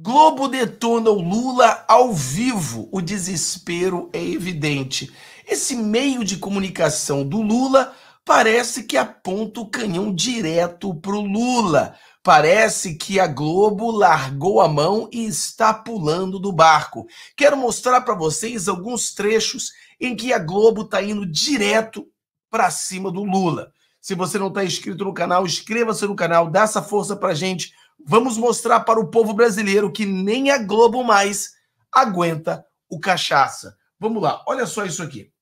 Globo detona o Lula ao vivo. O desespero é evidente. Esse meio de comunicação do Lula parece que aponta o canhão direto pro Lula. Parece que a Globo largou a mão e está pulando do barco. Quero mostrar para vocês alguns trechos em que a Globo está indo direto para cima do Lula. Se você não está inscrito no canal, inscreva-se no canal, dá essa força para gente Vamos mostrar para o povo brasileiro que nem a Globo mais aguenta o cachaça. Vamos lá, olha só isso aqui.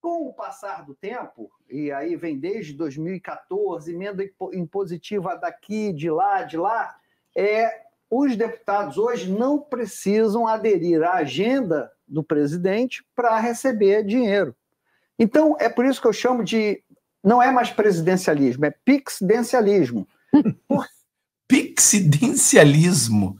Com o passar do tempo, e aí vem desde 2014, emenda impositiva daqui, de lá, de lá, é, os deputados hoje não precisam aderir à agenda do presidente para receber dinheiro. Então, é por isso que eu chamo de. Não é mais presidencialismo, é pixidencialismo. Porque pixidencialismo.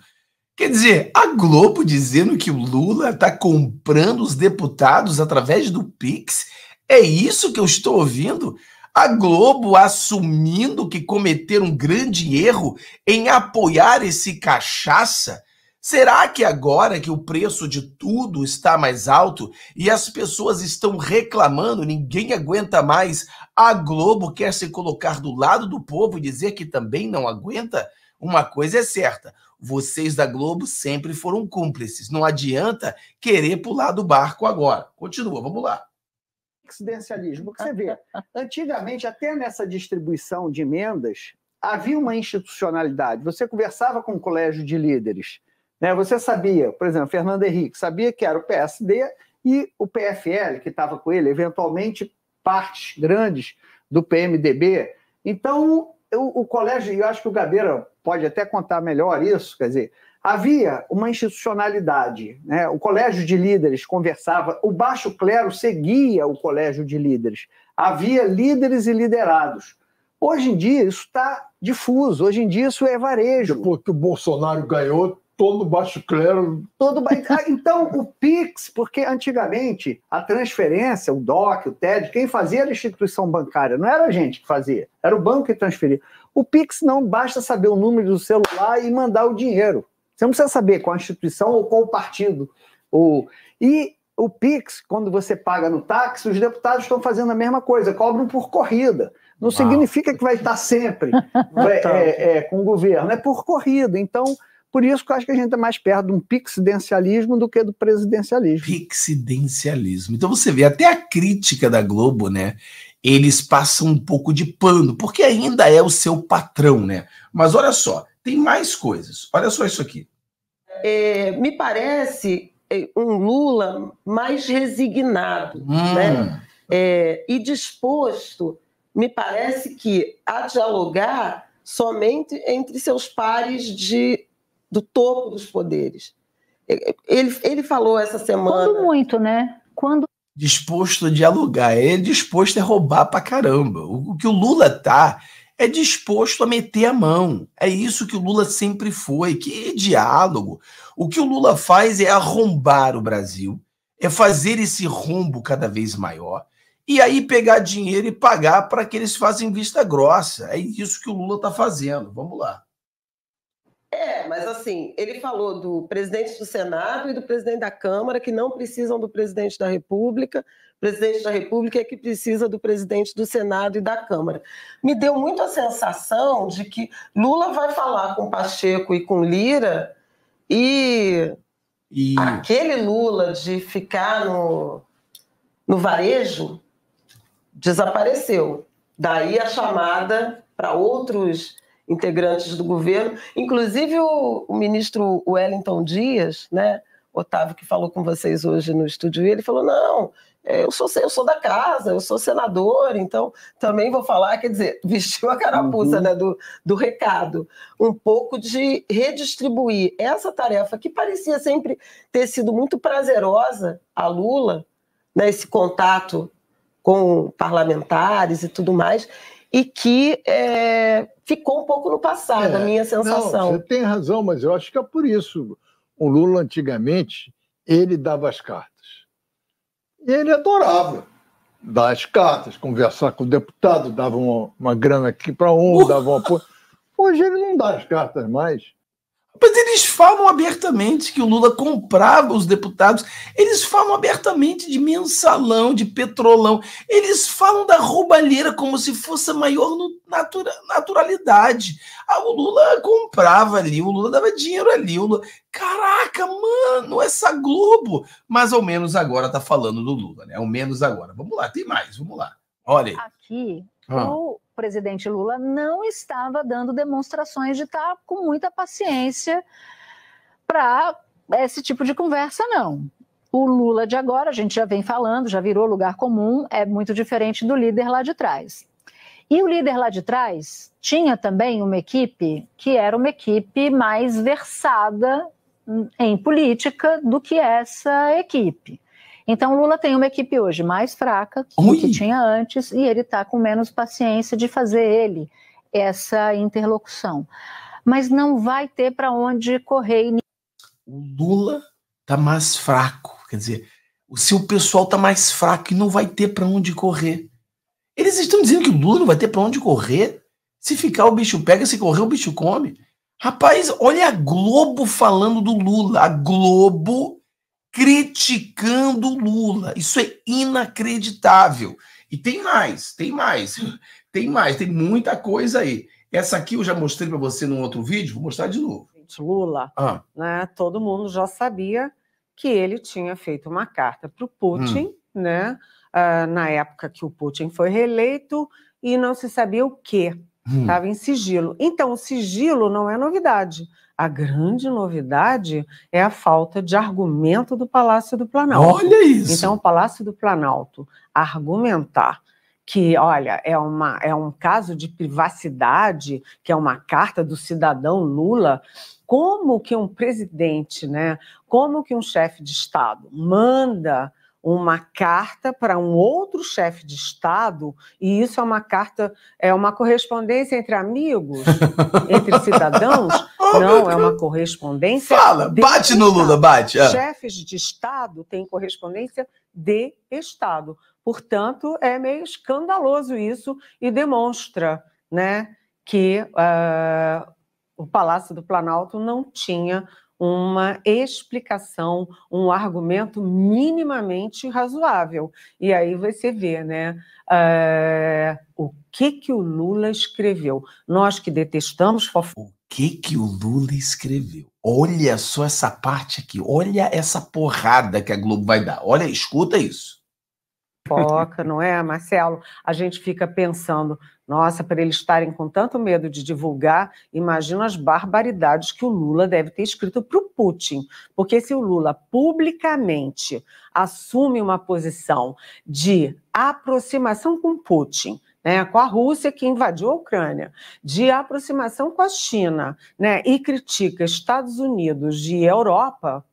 Quer dizer, a Globo dizendo que o Lula está comprando os deputados através do Pix? É isso que eu estou ouvindo? A Globo assumindo que cometeram um grande erro em apoiar esse cachaça? Será que agora que o preço de tudo está mais alto e as pessoas estão reclamando, ninguém aguenta mais, a Globo quer se colocar do lado do povo e dizer que também não aguenta? Uma coisa é certa, vocês da Globo sempre foram cúmplices. Não adianta querer pular do barco agora. Continua, vamos lá. Presidencialismo, que você vê. Antigamente, até nessa distribuição de emendas, havia uma institucionalidade. Você conversava com o um colégio de líderes né? Você sabia, por exemplo, Fernando Henrique sabia que era o PSD e o PFL, que estava com ele, eventualmente partes grandes do PMDB. Então, eu, o colégio, e eu acho que o Gabeira pode até contar melhor isso, quer dizer, havia uma institucionalidade. Né? O colégio de líderes conversava, o baixo clero seguia o colégio de líderes. Havia líderes e liderados. Hoje em dia, isso está difuso, hoje em dia, isso é varejo. Depois tipo, que o Bolsonaro ganhou, todo baixo clero. Todo ba... Ah, então, o Pix, porque antigamente a transferência, o DOC, o TED, quem fazia era a instituição bancária, não era a gente que fazia, era o banco que transferia. O Pix não basta saber o número do celular e mandar o dinheiro. Você não precisa saber com a instituição ou com o partido. Ou... E o Pix, quando você paga no táxi, os deputados estão fazendo a mesma coisa, cobram por corrida. Não Uau. significa que vai estar sempre é, é, é, com o governo, é por corrida. Então, por isso que eu acho que a gente está é mais perto de um pixidencialismo do que do presidencialismo. Pixidencialismo. Então você vê até a crítica da Globo, né? Eles passam um pouco de pano, porque ainda é o seu patrão, né? Mas olha só, tem mais coisas. Olha só isso aqui. É, me parece é, um Lula mais resignado, hum. né? É, e disposto, me parece que a dialogar somente entre seus pares de do topo dos poderes. Ele, ele falou essa semana. Quando muito, né? Quando. Disposto a dialogar, ele é disposto a roubar pra caramba. O, o que o Lula tá é disposto a meter a mão. É isso que o Lula sempre foi. Que diálogo. O que o Lula faz é arrombar o Brasil, é fazer esse rombo cada vez maior e aí pegar dinheiro e pagar para que eles façam vista grossa. É isso que o Lula está fazendo. Vamos lá. É, mas assim, ele falou do presidente do Senado e do presidente da Câmara, que não precisam do presidente da República. O presidente da República é que precisa do presidente do Senado e da Câmara. Me deu muito a sensação de que Lula vai falar com Pacheco e com Lira e, e... aquele Lula de ficar no, no varejo desapareceu. Daí a chamada para outros integrantes do governo, inclusive o, o ministro Wellington Dias, né, Otávio, que falou com vocês hoje no estúdio, ele falou: não, é, eu sou, eu sou da casa, eu sou senador, então também vou falar, quer dizer, vestiu a carapuça uhum. né, do, do recado, um pouco de redistribuir essa tarefa que parecia sempre ter sido muito prazerosa a Lula, né, esse contato com parlamentares e tudo mais, e que é, ficou um pouco no passado, é, a minha sensação. Não, você tem razão, mas eu acho que é por isso. O Lula, antigamente, ele dava as cartas. E ele adorava dar as cartas, conversar com o deputado, dava uma, uma grana aqui para um, uh! dava uma. Hoje ele não dá as cartas mais. Mas eles falam abertamente que o Lula comprava os deputados, eles falam abertamente de mensalão, de petrolão, eles falam da roubalheira como se fosse a maior natura, naturalidade. Ah, o Lula comprava ali, o Lula dava dinheiro ali. O Lula... Caraca, mano, essa Globo! Mas ao menos agora tá falando do Lula, né? Ao menos agora. Vamos lá, tem mais, vamos lá. Olha aí. Aqui, ah presidente Lula não estava dando demonstrações de estar com muita paciência para esse tipo de conversa, não. O Lula de agora, a gente já vem falando, já virou lugar comum, é muito diferente do líder lá de trás. E o líder lá de trás tinha também uma equipe que era uma equipe mais versada hum, em política do que essa equipe. Então, Lula tem uma equipe hoje mais fraca do que tinha antes e ele está com menos paciência de fazer ele essa interlocução. Mas não vai ter para onde correr. O Lula está mais fraco, quer dizer, se o pessoal está mais fraco e não vai ter para onde correr. Eles estão dizendo que o Lula não vai ter para onde correr. Se ficar, o bicho pega, se correr, o bicho come. Rapaz, olha a Globo falando do Lula. A Globo criticando Lula. Isso é inacreditável. E tem mais, tem mais, tem mais, tem muita coisa aí. Essa aqui eu já mostrei para você num outro vídeo, vou mostrar de novo. Lula, ah. né? Todo mundo já sabia que ele tinha feito uma carta para o Putin, hum. né? Uh, na época que o Putin foi reeleito e não se sabia o que Estava hum. em sigilo. Então, o sigilo não é novidade. A grande novidade é a falta de argumento do Palácio do Planalto. Olha isso! Então, o Palácio do Planalto argumentar que, olha, é, uma, é um caso de privacidade, que é uma carta do cidadão Lula, como que um presidente, né, como que um chefe de Estado manda uma carta para um outro chefe de Estado, e isso é uma carta, é uma correspondência entre amigos, entre cidadãos? Oh, não, é uma correspondência. Fala, bate no Lula, bate. É. Chefes de Estado têm correspondência de Estado. Portanto, é meio escandaloso isso e demonstra né, que uh, o Palácio do Planalto não tinha uma explicação, um argumento minimamente razoável. E aí você vê, né? É, o que que o Lula escreveu? Nós que detestamos fofoca. O que que o Lula escreveu? Olha só essa parte aqui, olha essa porrada que a Globo vai dar. Olha, escuta isso pipoca, não é, Marcelo? A gente fica pensando, nossa, para eles estarem com tanto medo de divulgar, imagina as barbaridades que o Lula deve ter escrito para o Putin. Porque se o Lula publicamente assume uma posição de aproximação com Putin, né, com a Rússia que invadiu a Ucrânia, de aproximação com a China, né, e critica Estados Unidos e Europa,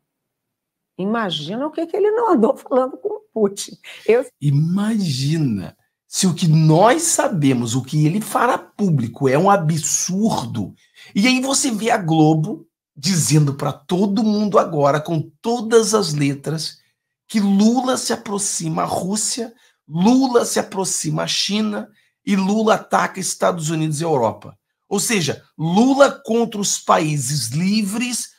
Imagina o que, que ele não andou falando com o Putin. Eu... Imagina! Se o que nós sabemos, o que ele fará público, é um absurdo. E aí você vê a Globo dizendo para todo mundo agora, com todas as letras, que Lula se aproxima à Rússia, Lula se aproxima à China e Lula ataca Estados Unidos e Europa. Ou seja, Lula contra os países livres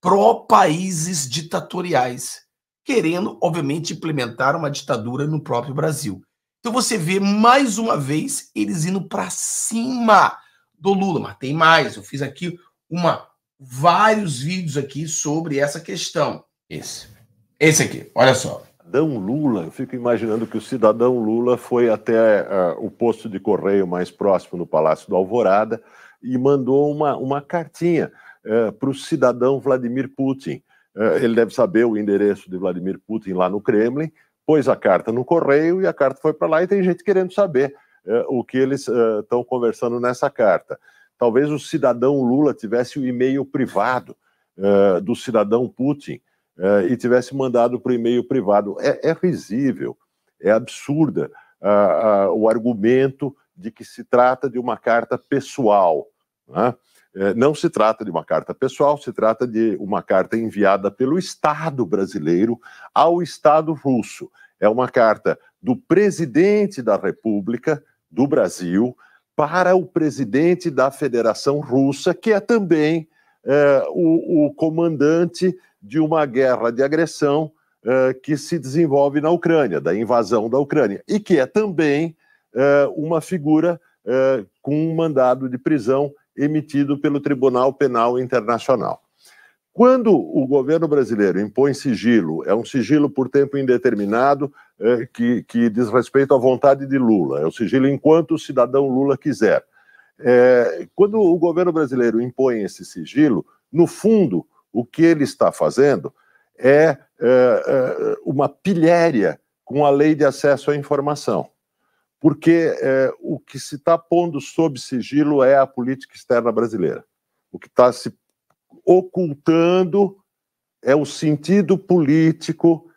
pró-países ditatoriais, querendo, obviamente, implementar uma ditadura no próprio Brasil. Então você vê mais uma vez eles indo para cima do Lula, mas tem mais. Eu fiz aqui uma vários vídeos aqui sobre essa questão. Esse. Esse aqui, olha só. Cidadão Lula, eu fico imaginando que o cidadão Lula foi até uh, o posto de correio mais próximo no Palácio do Alvorada e mandou uma, uma cartinha é, para o cidadão Vladimir Putin. É, ele deve saber o endereço de Vladimir Putin lá no Kremlin, pôs a carta no correio e a carta foi para lá e tem gente querendo saber é, o que eles estão é, conversando nessa carta. Talvez o cidadão Lula tivesse o e-mail privado é, do cidadão Putin é, e tivesse mandado para o e-mail privado. É, risível, é absurda o argumento de que se trata de uma carta pessoal. Né? É, não se trata de uma carta pessoal, se trata de uma carta enviada pelo Estado brasileiro ao Estado russo. É uma carta do presidente da República do Brasil para o presidente da Federação Russa, que é também é, o, o, comandante de uma guerra de agressão é, que se desenvolve na Ucrânia, da invasão da Ucrânia, e que é também é, uma figura é, com um mandado de prisão emitido pelo Tribunal Penal Internacional. Quando o governo brasileiro impõe sigilo, é um sigilo por tempo indeterminado é, que, que diz respeito à vontade de Lula, é o sigilo enquanto o cidadão Lula quiser. É, quando o governo brasileiro impõe esse sigilo, no fundo, o que ele está fazendo é, é uma pilhéria com a lei de acesso à informação porque é, o que se está pondo sob sigilo é a política externa brasileira. O que está se ocultando é o sentido político,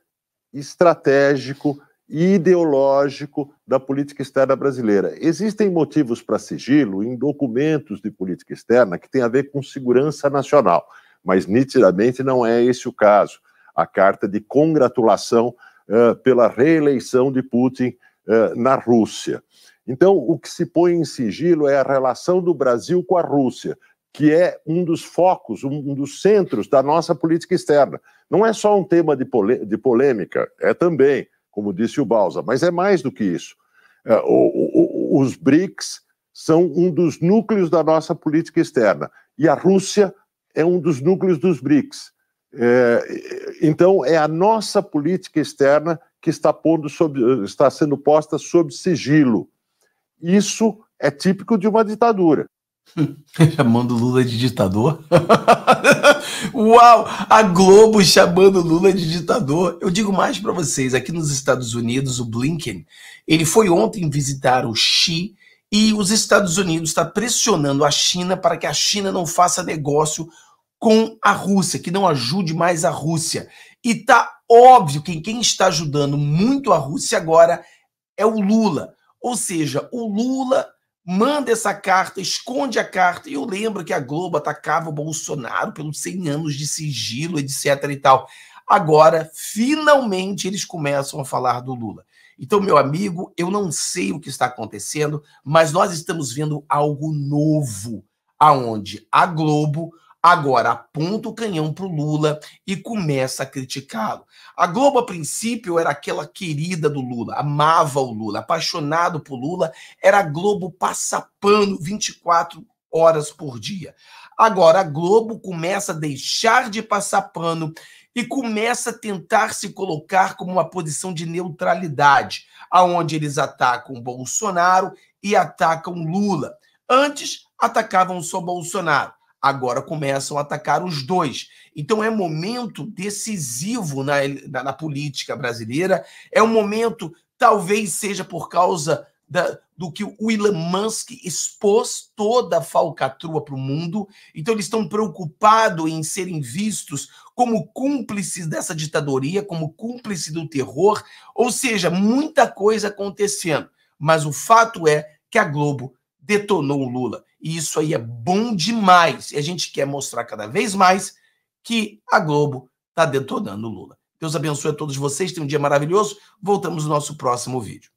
estratégico e ideológico da política externa brasileira. Existem motivos para sigilo em documentos de política externa que tem a ver com segurança nacional, mas nitidamente não é esse o caso. A carta de congratulação uh, pela reeleição de Putin eh, na Rússia. Então, o que se põe em sigilo é a relação do Brasil com a Rússia, que é um dos focos, um dos centros da nossa política externa. Não é só um tema de, de polêmica, é também, como disse o Balsa, mas é mais do que isso. Eh, o, o, os BRICS são um dos núcleos da nossa política externa e a Rússia é um dos núcleos dos BRICS. É, então, é a nossa política externa que está, pondo sob, está sendo posta sob sigilo. Isso é típico de uma ditadura. chamando Lula de ditador? Uau! A Globo chamando Lula de ditador. Eu digo mais para vocês, aqui nos Estados Unidos, o Blinken, ele foi ontem visitar o Xi e os Estados Unidos está pressionando a China para que a China não faça negócio com a Rússia, que não ajude mais a Rússia. E tá óbvio que quem está ajudando muito a Rússia agora é o Lula. Ou seja, o Lula manda essa carta, esconde a carta. E eu lembro que a Globo atacava o Bolsonaro pelos 100 anos de sigilo, etc e tal. Agora, finalmente, eles começam a falar do Lula. Então, meu amigo, eu não sei o que está acontecendo, mas nós estamos vendo algo novo, aonde a Globo Agora aponta o canhão para o Lula e começa a criticá-lo. A Globo, a princípio, era aquela querida do Lula, amava o Lula, apaixonado por Lula, era a Globo passapano 24 horas por dia. Agora a Globo começa a deixar de passar pano e começa a tentar se colocar como uma posição de neutralidade, aonde eles atacam Bolsonaro e atacam Lula. Antes atacavam só Bolsonaro agora começam a atacar os dois. Então é momento decisivo na, na, na política brasileira, é um momento, talvez seja por causa da, do que o Elon Musk expôs toda a falcatrua para o mundo, então eles estão preocupados em serem vistos como cúmplices dessa ditadoria, como cúmplice do terror, ou seja, muita coisa acontecendo. Mas o fato é que a Globo detonou o Lula. E isso aí é bom demais. E a gente quer mostrar cada vez mais que a Globo está detonando o Lula. Deus abençoe a todos vocês. Tenham um dia maravilhoso. Voltamos no nosso próximo vídeo.